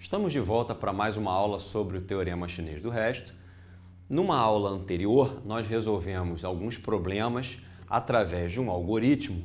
Estamos de volta para mais uma aula sobre o teorema chinês do resto. Numa aula anterior, nós resolvemos alguns problemas através de um algoritmo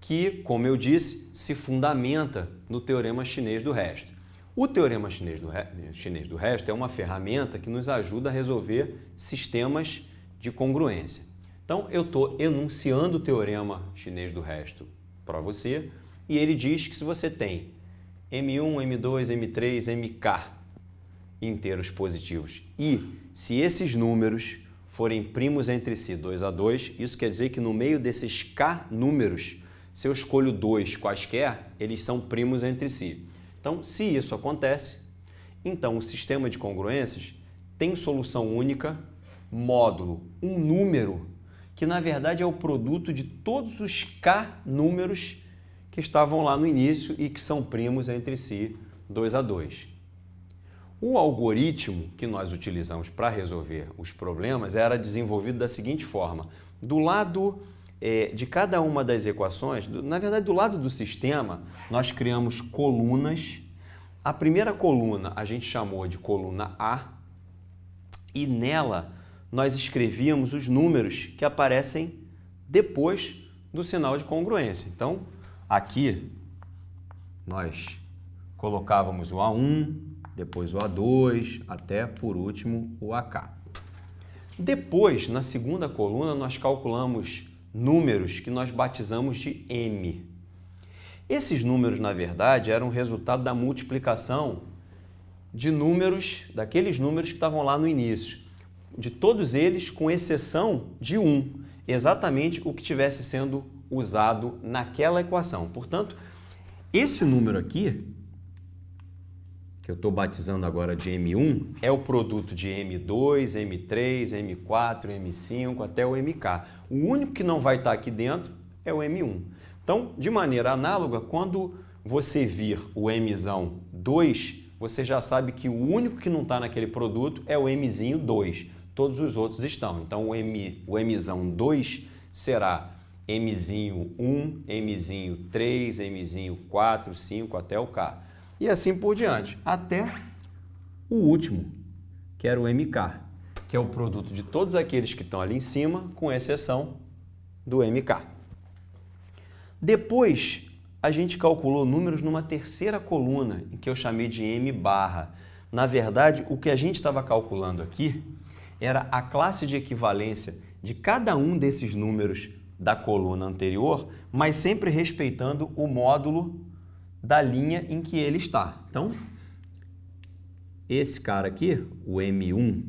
que, como eu disse, se fundamenta no teorema chinês do resto. O teorema chinês do, re... chinês do resto é uma ferramenta que nos ajuda a resolver sistemas de congruência. Então, eu estou enunciando o teorema chinês do resto para você e ele diz que se você tem M1, M2, M3, MK inteiros positivos. E se esses números forem primos entre si, 2 a 2, isso quer dizer que no meio desses K números, se eu escolho dois quaisquer, eles são primos entre si. Então, se isso acontece, então o sistema de congruências tem solução única, módulo, um número que na verdade é o produto de todos os K números que estavam lá no início e que são primos entre si, dois a dois. O algoritmo que nós utilizamos para resolver os problemas era desenvolvido da seguinte forma: do lado é, de cada uma das equações, do, na verdade, do lado do sistema, nós criamos colunas. A primeira coluna a gente chamou de coluna A, e nela nós escrevíamos os números que aparecem depois do sinal de congruência. Então, Aqui nós colocávamos o A1, depois o A2, até por último o AK. Depois, na segunda coluna, nós calculamos números que nós batizamos de M. Esses números, na verdade, eram resultado da multiplicação de números, daqueles números que estavam lá no início, de todos eles com exceção de um, exatamente o que tivesse sendo usado naquela equação. Portanto, esse número aqui, que eu estou batizando agora de M1, é o produto de M2, M3, M4, M5 até o MK. O único que não vai estar tá aqui dentro é o M1. Então, de maneira análoga, quando você vir o M 2, você já sabe que o único que não está naquele produto é o m 2. Todos os outros estão. Então, o M, o M 2 será Mzinho 1, Mzinho 3, Mzinho 4, 5 até o K. E assim por diante, até o último, que era o MK, que é o produto de todos aqueles que estão ali em cima, com exceção do MK. Depois, a gente calculou números numa terceira coluna, que eu chamei de M barra. Na verdade, o que a gente estava calculando aqui era a classe de equivalência de cada um desses números da coluna anterior, mas sempre respeitando o módulo da linha em que ele está. Então, esse cara aqui, o M1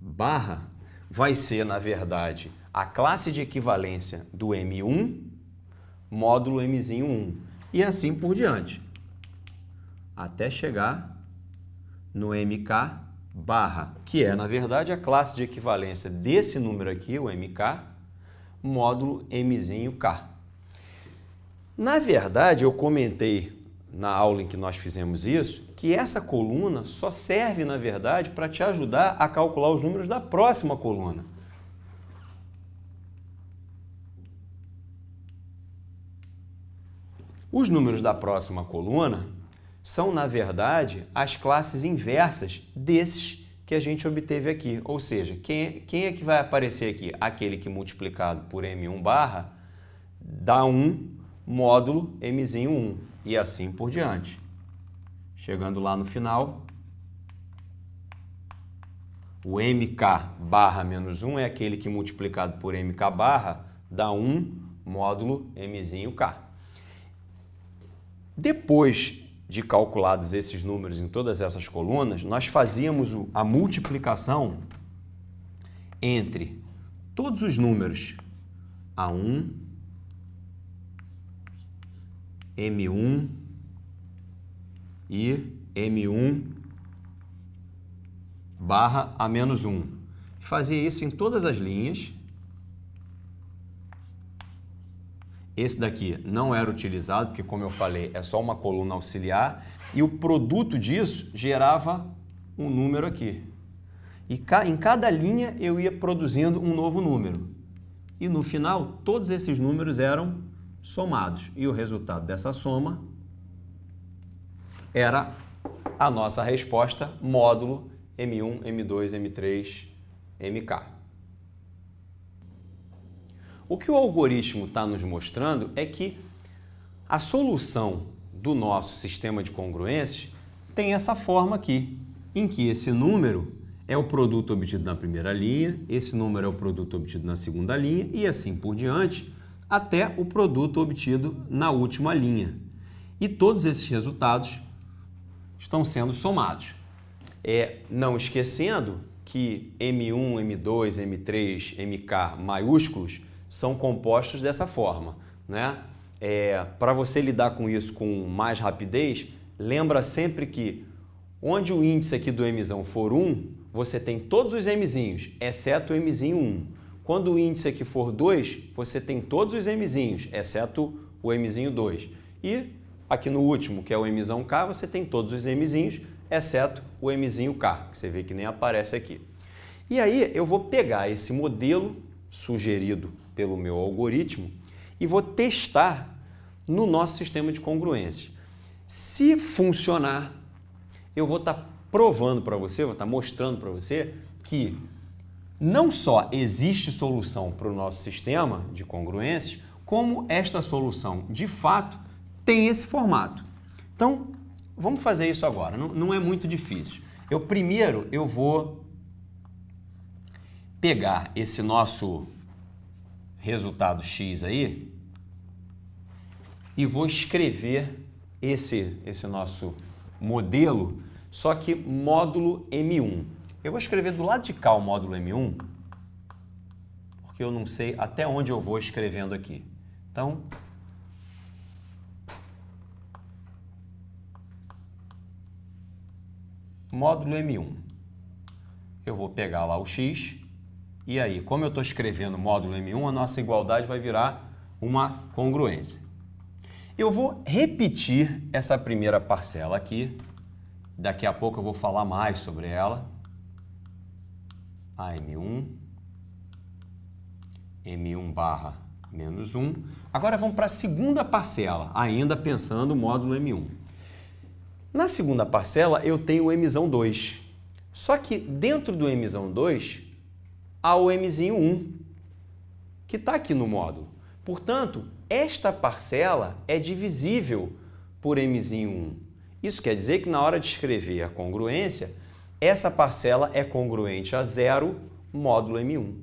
barra, vai ser, na verdade, a classe de equivalência do M1, módulo M1, e assim por diante, até chegar no MK barra, que é, na verdade, a classe de equivalência desse número aqui, o MK, módulo Mzinho-K. Na verdade, eu comentei na aula em que nós fizemos isso, que essa coluna só serve, na verdade, para te ajudar a calcular os números da próxima coluna. Os números da próxima coluna são, na verdade, as classes inversas desses que a gente obteve aqui. Ou seja, quem, é, quem é que vai aparecer aqui? Aquele que multiplicado por M1 barra dá 1 módulo Mzinho 1 e assim por diante. Chegando lá no final, o MK barra menos 1 é aquele que multiplicado por MK barra dá 1 módulo Mzinho K. Depois de calculados esses números em todas essas colunas, nós fazíamos a multiplicação entre todos os números A1, M1 e M1 barra A 1. Fazia isso em todas as linhas Esse daqui não era utilizado, porque, como eu falei, é só uma coluna auxiliar. E o produto disso gerava um número aqui. E em cada linha eu ia produzindo um novo número. E no final, todos esses números eram somados. E o resultado dessa soma era a nossa resposta módulo M1, M2, M3, MK. O que o algoritmo está nos mostrando é que a solução do nosso sistema de congruências tem essa forma aqui, em que esse número é o produto obtido na primeira linha, esse número é o produto obtido na segunda linha e assim por diante, até o produto obtido na última linha. E todos esses resultados estão sendo somados. É, não esquecendo que M1, M2, M3, MK maiúsculos são compostos dessa forma. Né? É, Para você lidar com isso com mais rapidez, lembra sempre que onde o índice aqui do emisão for 1, você tem todos os Mzinhos, exceto o Mzinho 1. Quando o índice aqui for 2, você tem todos os Mzinhos, exceto o Mzinho 2. E aqui no último, que é o Mzão K, você tem todos os Mzinhos, exceto o Mzinho K, que você vê que nem aparece aqui. E aí eu vou pegar esse modelo sugerido pelo meu algoritmo e vou testar no nosso sistema de congruências. Se funcionar, eu vou estar tá provando para você, vou estar tá mostrando para você que não só existe solução para o nosso sistema de congruências, como esta solução de fato tem esse formato. Então, vamos fazer isso agora, não, não é muito difícil. Eu primeiro eu vou pegar esse nosso resultado X aí e vou escrever esse, esse nosso modelo, só que módulo M1. Eu vou escrever do lado de cá o módulo M1, porque eu não sei até onde eu vou escrevendo aqui. Então, módulo M1. Eu vou pegar lá o x e aí, como eu estou escrevendo módulo M1, a nossa igualdade vai virar uma congruência. Eu vou repetir essa primeira parcela aqui. Daqui a pouco eu vou falar mais sobre ela. A m 1 M1 barra menos 1. Agora vamos para a segunda parcela, ainda pensando o módulo M1. Na segunda parcela eu tenho o M2. Só que dentro do M2 ao M1, que está aqui no módulo. Portanto, esta parcela é divisível por M1. Isso quer dizer que na hora de escrever a congruência, essa parcela é congruente a zero módulo M1.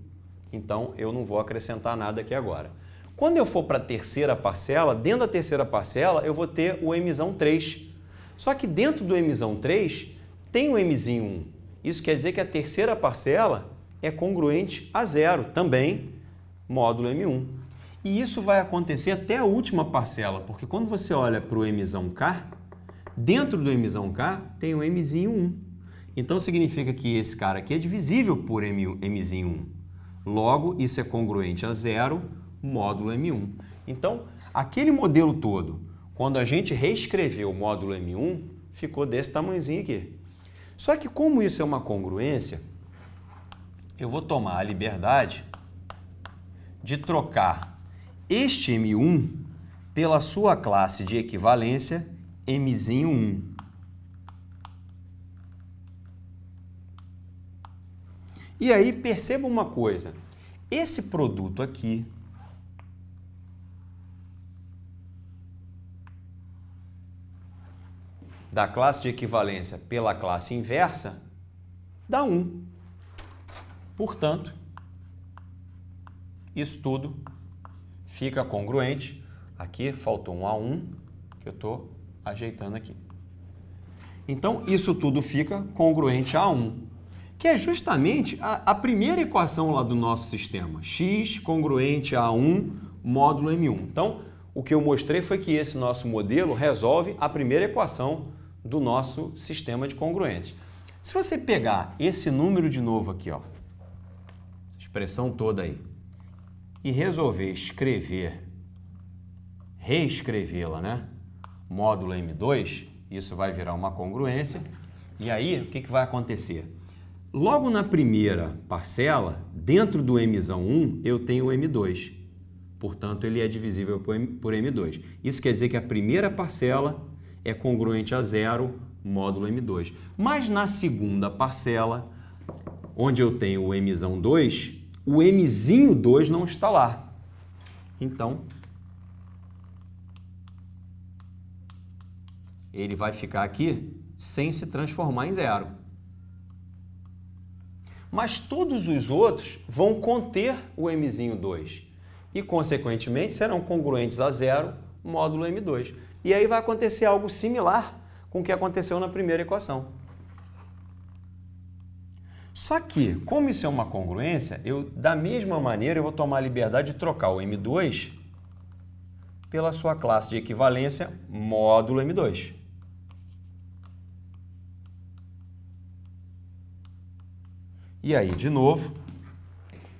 Então, eu não vou acrescentar nada aqui agora. Quando eu for para a terceira parcela, dentro da terceira parcela, eu vou ter o M3. Só que dentro do M3 tem o M1. Isso quer dizer que a terceira parcela é congruente a zero, também módulo M1. E isso vai acontecer até a última parcela, porque quando você olha para o emissão K, dentro do emissão K tem o m 1. Então significa que esse cara aqui é divisível por M, 1. Logo, isso é congruente a zero, módulo M1. Então, aquele modelo todo, quando a gente reescreveu o módulo M1, ficou desse tamanhozinho aqui. Só que como isso é uma congruência, eu vou tomar a liberdade de trocar este M1 pela sua classe de equivalência M1. E aí perceba uma coisa, esse produto aqui da classe de equivalência pela classe inversa dá 1. Portanto, isso tudo fica congruente. Aqui faltou um A1 que eu estou ajeitando aqui. Então, isso tudo fica congruente a 1, que é justamente a, a, primeira equação lá do nosso sistema. x congruente a 1 módulo m1. Então, o que eu mostrei foi que esse nosso modelo resolve a primeira equação do nosso sistema de congruências. Se você pegar esse número de novo aqui, ó, expressão toda aí, e resolver escrever, reescrevê-la, né? Módulo M2, isso vai virar uma congruência. E aí, o que, que vai acontecer? Logo na primeira parcela, dentro do M1, eu tenho o M2. Portanto, ele é divisível por M2. Isso quer dizer que a primeira parcela é congruente a zero, módulo M2. Mas na segunda parcela, onde eu tenho o M2, o m 2 não está lá. Então, ele vai ficar aqui sem se transformar em zero. Mas todos os outros vão conter o m 2 e, consequentemente, serão congruentes a zero módulo M2. E aí vai acontecer algo similar com o que aconteceu na primeira equação. Só que, como isso é uma congruência, eu da mesma maneira eu vou tomar a liberdade de trocar o M2 pela sua classe de equivalência módulo M2. E aí, de novo,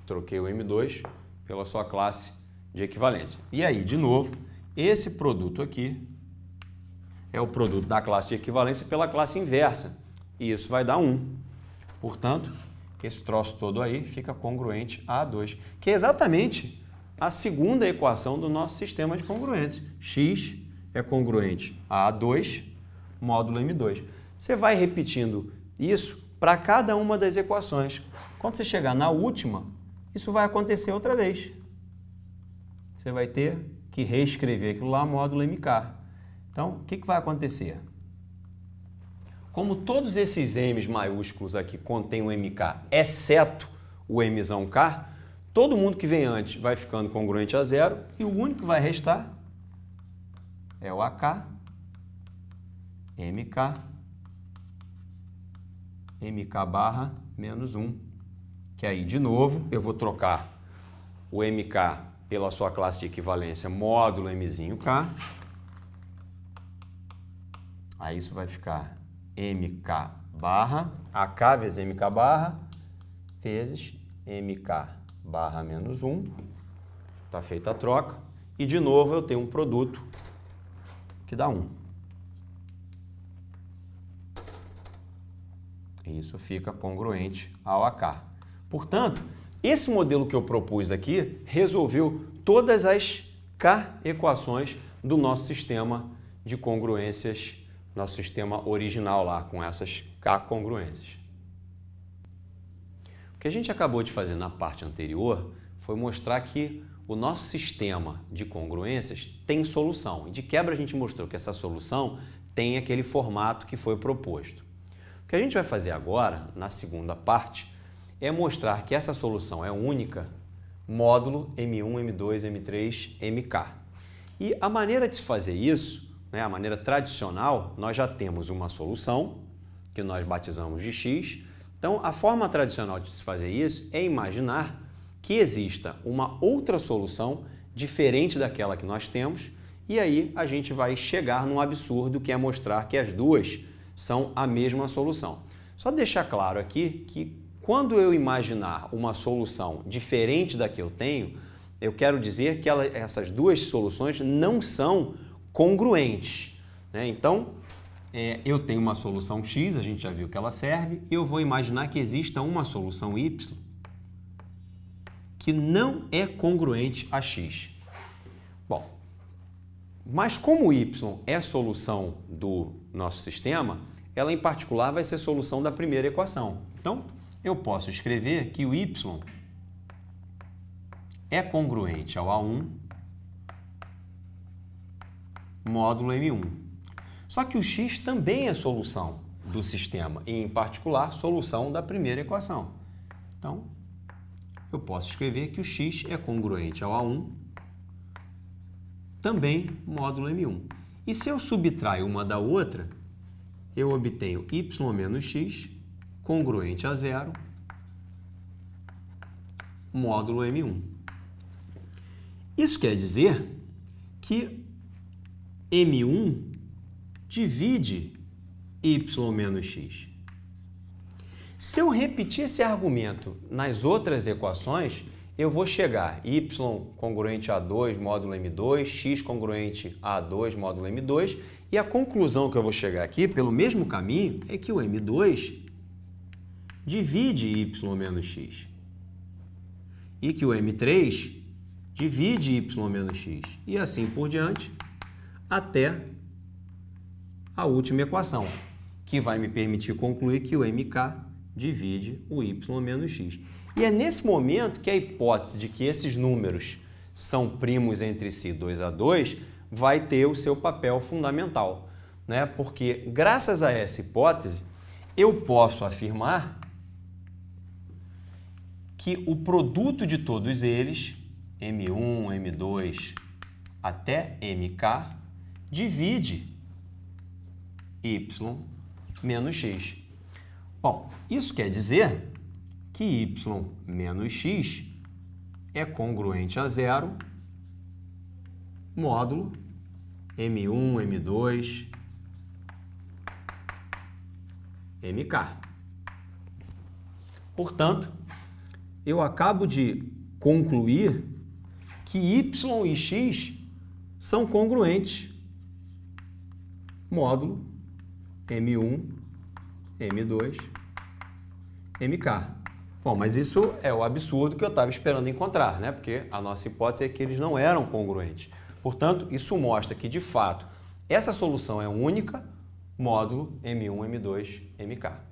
troquei o M2 pela sua classe de equivalência. E aí, de novo, esse produto aqui é o produto da classe de equivalência pela classe inversa. E isso vai dar 1. Portanto, esse troço todo aí fica congruente a 2, que é exatamente a segunda equação do nosso sistema de congruências. x é congruente a A2, módulo M2. Você vai repetindo isso para cada uma das equações. Quando você chegar na última, isso vai acontecer outra vez. Você vai ter que reescrever aquilo lá, módulo MK. Então, o que, que vai acontecer? Como todos esses M's maiúsculos aqui contêm o MK, exceto o Mzão K, todo mundo que vem antes vai ficando congruente a zero e o único que vai restar é o AK, MK, MK barra menos 1, que aí, de novo, eu vou trocar o MK pela sua classe de equivalência módulo Mzinho K. Aí isso vai ficar mk barra, ak vezes mk barra, vezes mk barra menos 1. Está feita a troca. E, de novo, eu tenho um produto que dá 1. E isso fica congruente ao AK. Portanto, esse modelo que eu propus aqui resolveu todas as K equações do nosso sistema de congruências nosso sistema original lá, com essas k congruências. O que a gente acabou de fazer na parte anterior foi mostrar que o nosso sistema de congruências tem solução. E de quebra a gente mostrou que essa solução tem aquele formato que foi proposto. O que a gente vai fazer agora, na segunda parte, é mostrar que essa solução é única módulo M1, M2, M3, MK. E a maneira de fazer isso né, a maneira tradicional, nós já temos uma solução que nós batizamos de x. Então, a forma tradicional de se fazer isso é imaginar que exista uma outra solução diferente daquela que nós temos, e aí a gente vai chegar num absurdo que é mostrar que as duas são a mesma solução. Só deixar claro aqui que quando eu imaginar uma solução diferente da que eu tenho, eu quero dizer que ela, essas duas soluções não são congruente. Né? Então, é, eu tenho uma solução x, a gente já viu que ela serve, eu vou imaginar que exista uma solução y que não é congruente a x. Bom, mas como y é solução do nosso sistema, ela em particular vai ser solução da primeira equação. Então, eu posso escrever que o y é congruente ao a1 módulo M1. Só que o x também é solução do sistema, e em particular, solução da primeira equação. Então, eu posso escrever que o x é congruente ao A1, também módulo M1. E se eu subtrair uma da outra, eu obtenho y menos x congruente a zero, módulo M1. Isso quer dizer que m1 divide y menos x. Se eu repetir esse argumento nas outras equações, eu vou chegar y congruente a 2 módulo m2, x congruente a 2 módulo m2, e a conclusão que eu vou chegar aqui, pelo mesmo caminho, é que o m2 divide y menos x e que o m3 divide y menos x e assim por diante até a última equação, que vai me permitir concluir que o mk divide o y menos x. E é nesse momento que a hipótese de que esses números são primos entre si 2 a 2 vai ter o seu papel fundamental, né? Porque graças a essa hipótese eu posso afirmar que o produto de todos eles, M1, M2 até MK, divide y menos x. Bom, isso quer dizer que y menos x é congruente a zero módulo M1, M2, MK. Portanto, eu acabo de concluir que y e x são congruentes módulo M1, M2, MK. Bom, mas isso é o absurdo que eu estava esperando encontrar, né? Porque a nossa hipótese é que eles não eram congruentes. Portanto, isso mostra que, de fato, essa solução é única, módulo M1, M2, MK.